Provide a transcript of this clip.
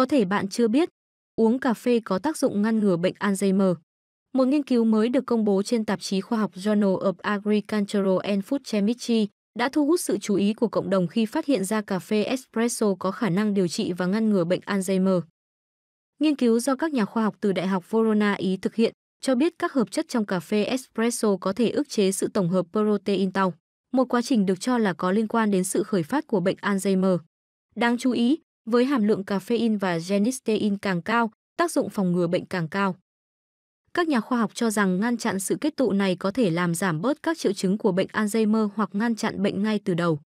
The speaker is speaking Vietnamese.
Có thể bạn chưa biết, uống cà phê có tác dụng ngăn ngừa bệnh Alzheimer. Một nghiên cứu mới được công bố trên tạp chí khoa học Journal of Agricultural and Food Chemistry đã thu hút sự chú ý của cộng đồng khi phát hiện ra cà phê espresso có khả năng điều trị và ngăn ngừa bệnh Alzheimer. Nghiên cứu do các nhà khoa học từ Đại học Verona Ý thực hiện cho biết các hợp chất trong cà phê espresso có thể ức chế sự tổng hợp protein tau, một quá trình được cho là có liên quan đến sự khởi phát của bệnh Alzheimer. Đáng chú ý, với hàm lượng caffeine và genistein càng cao, tác dụng phòng ngừa bệnh càng cao. Các nhà khoa học cho rằng ngăn chặn sự kết tụ này có thể làm giảm bớt các triệu chứng của bệnh Alzheimer hoặc ngăn chặn bệnh ngay từ đầu.